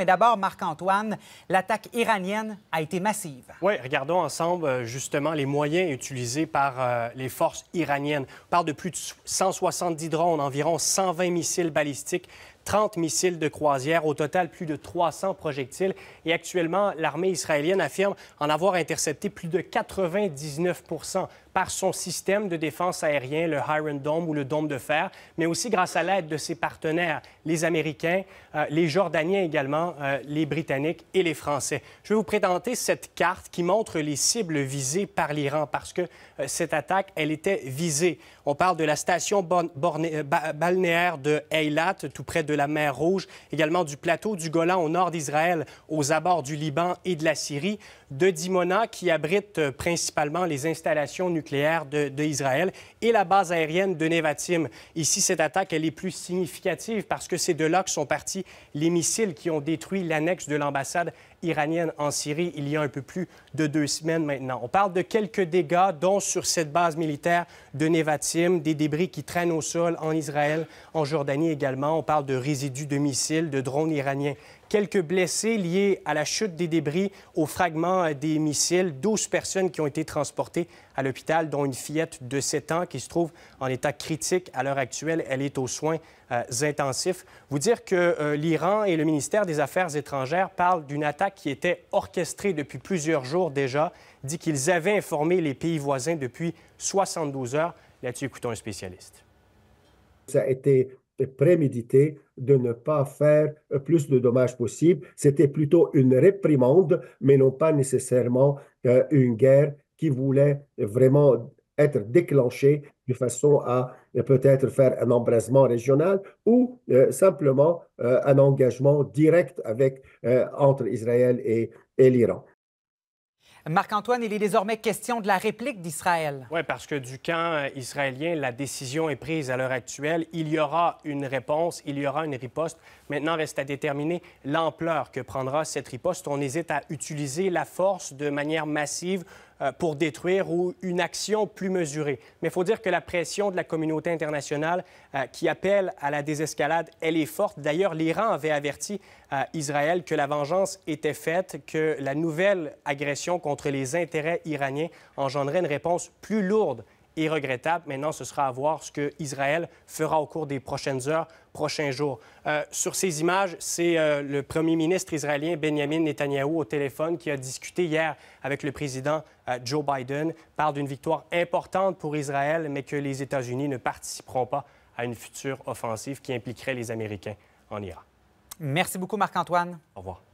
Mais d'abord, Marc-Antoine, l'attaque iranienne a été massive. Oui, regardons ensemble euh, justement les moyens utilisés par euh, les forces iraniennes. On parle de plus de 170 drones, environ 120 missiles balistiques 30 missiles de croisière, au total plus de 300 projectiles. Et actuellement, l'armée israélienne affirme en avoir intercepté plus de 99 par son système de défense aérien, le Iron Dome ou le Dôme de fer, mais aussi grâce à l'aide de ses partenaires, les Américains, euh, les Jordaniens également, euh, les Britanniques et les Français. Je vais vous présenter cette carte qui montre les cibles visées par l'Iran parce que euh, cette attaque, elle était visée. On parle de la station balnéaire de Eilat, tout près de la mer Rouge, également du plateau du Golan au nord d'Israël, aux abords du Liban et de la Syrie, de Dimona qui abrite principalement les installations nucléaires nucléaire de, et la base aérienne de Nevatim. Ici, cette attaque, elle est plus significative parce que c'est de là que sont partis les missiles qui ont détruit l'annexe de l'ambassade iranienne en Syrie il y a un peu plus de deux semaines maintenant. On parle de quelques dégâts, dont sur cette base militaire de Nevatim, des débris qui traînent au sol en Israël, en Jordanie également. On parle de résidus de missiles, de drones iraniens quelques blessés liés à la chute des débris, aux fragments euh, des missiles, 12 personnes qui ont été transportées à l'hôpital, dont une fillette de 7 ans qui se trouve en état critique à l'heure actuelle. Elle est aux soins euh, intensifs. Vous dire que euh, l'Iran et le ministère des Affaires étrangères parlent d'une attaque qui était orchestré depuis plusieurs jours déjà, dit qu'ils avaient informé les pays voisins depuis 72 heures. Là-dessus, écoutons un spécialiste. Ça a été prémédité de ne pas faire plus de dommages possibles. C'était plutôt une réprimande, mais non pas nécessairement euh, une guerre qui voulait vraiment être déclenchée de façon à euh, peut-être faire un embrasement régional ou euh, simplement euh, un engagement direct avec, entre Israël et, et l'Iran. Marc-Antoine, il est désormais question de la réplique d'Israël. Oui, parce que du camp israélien, la décision est prise à l'heure actuelle. Il y aura une réponse, il y aura une riposte. Maintenant, reste à déterminer l'ampleur que prendra cette riposte. On hésite à utiliser la force de manière massive euh, pour détruire ou une action plus mesurée. Mais il faut dire que la pression de la communauté internationale euh, qui appelle à la désescalade, elle est forte. D'ailleurs, l'Iran avait averti euh, Israël que la vengeance était faite, que la nouvelle agression contre les intérêts iraniens engendrait une réponse plus lourde et regrettable. Maintenant, ce sera à voir ce que Israël fera au cours des prochaines heures, prochains jours. Euh, sur ces images, c'est euh, le premier ministre israélien Benjamin Netanyahu au téléphone qui a discuté hier avec le président euh, Joe Biden, parle d'une victoire importante pour Israël, mais que les États-Unis ne participeront pas à une future offensive qui impliquerait les Américains en Irak. Merci beaucoup, Marc-Antoine. Au revoir.